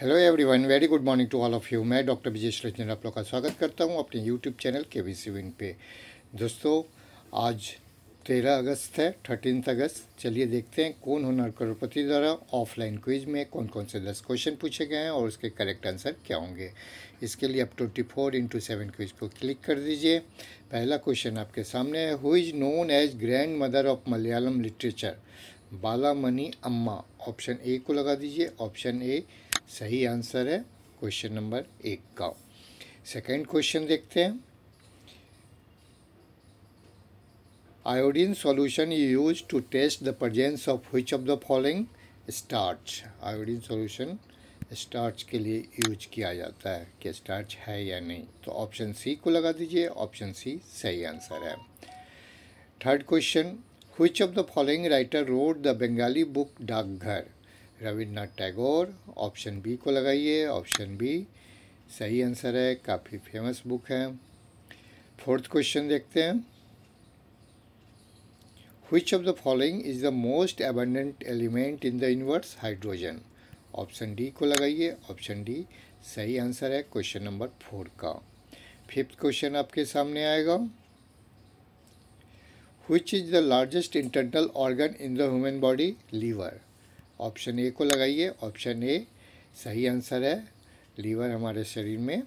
hello everyone very good morning to all of you मैं doctor Vijesh Rajan आप लोग का स्वागत करता हूं अपने यूट्यूब चैनल के वी सी विन पे दोस्तों आज तेरह अगस्त है थर्टीन अगस्त चलिए देखते हैं कौन हुनर करोड़पति द्वारा ऑफलाइन क्विज में कौन कौन से दस क्वेश्चन पूछे गए हैं और उसके करेक्ट आंसर क्या होंगे इसके लिए आप twenty four into seven quiz को क्लिक कर दीजिए पहला क्वेश्चन आपके सामने है who is known as grandmother of Malayalam literature Mani Amma option A को लगा दीजिए ऑप्शन ए सही आंसर है क्वेश्चन नंबर एक का सेकंड क्वेश्चन देखते हैं iodine solution you use to test the presence of which of the following starch iodine solution starch के लिए यूज किया जाता है कि स्टार्च है या नहीं तो ऑप्शन सी को लगा दीजिए ऑप्शन सी सही आंसर है third question which of the following writer wrote the Bengali book Dakghar Rabindranath Tagore option B को लगाइए ऑप्शन बी सही आंसर है काफ़ी फेमस बुक है फोर्थ क्वेश्चन देखते हैं which of the following is the most abundant element in the universe hydrogen option D को लगाइए ऑप्शन डी सही आंसर है क्वेश्चन नंबर फोर का फिफ्थ क्वेश्चन आपके सामने आएगा which is the largest internal organ in the human body liver option A को लगाइए ऑप्शन ए सही आंसर है लीवर हमारे शरीर में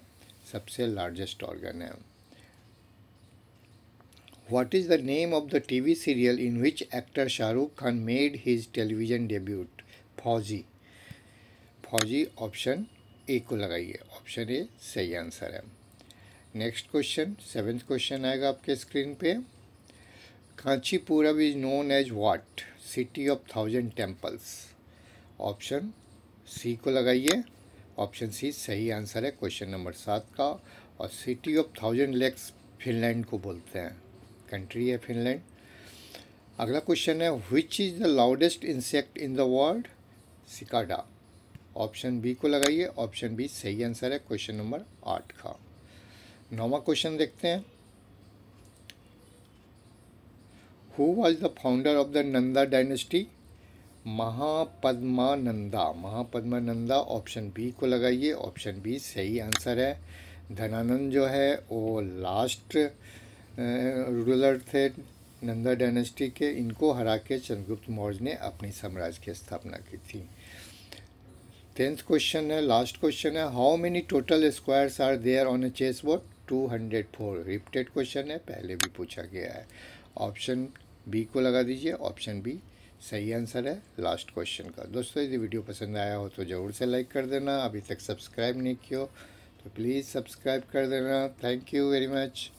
सबसे लार्जेस्ट ऑर्गन है what is the name of the T V serial in which actor Shahrukh Khan made his television debut Fauji Fauji option A को लगाइए ऑप्शन ए सही आंसर है नेक्स्ट क्वेश्चन सेवेंथ क्वेश्चन आएगा आपके स्क्रीन पे Kanchipuram is known as what city of thousand temples option C को लगाइए option C सही आंसर है क्वेश्चन नंबर सात का और city of thousand lakes Finland को बोलते हैं कंट्री है फिनलैंड अगला क्वेश्चन है which is the loudest insect in the world cicada option B को लगाइए ऑप्शन बी सही आंसर है क्वेश्चन नंबर आठ का नौवा क्वेश्चन देखते हैं who was the founder of the Nanda dynasty Mahapadmananda Mahapadmananda option B को लगाइए ऑप्शन बी सही आंसर है धनानंद जो है वो लास्ट रूलर थे नंदा डायनेस्टी के इनको हरा के चंद्रगुप्त मौर्य ने अपनी साम्राज्य की स्थापना की थी टेंथ क्वेश्चन है लास्ट क्वेश्चन है how many total squares are there on a chess board two hundred four repeated question है पहले भी पूछा गया है ऑप्शन बी को लगा दीजिए ऑप्शन बी सही आंसर है लास्ट क्वेश्चन का दोस्तों यदि वीडियो पसंद आया हो तो ज़रूर से लाइक कर देना अभी तक सब्सक्राइब नहीं किया तो प्लीज़ सब्सक्राइब कर देना थैंक यू वेरी मच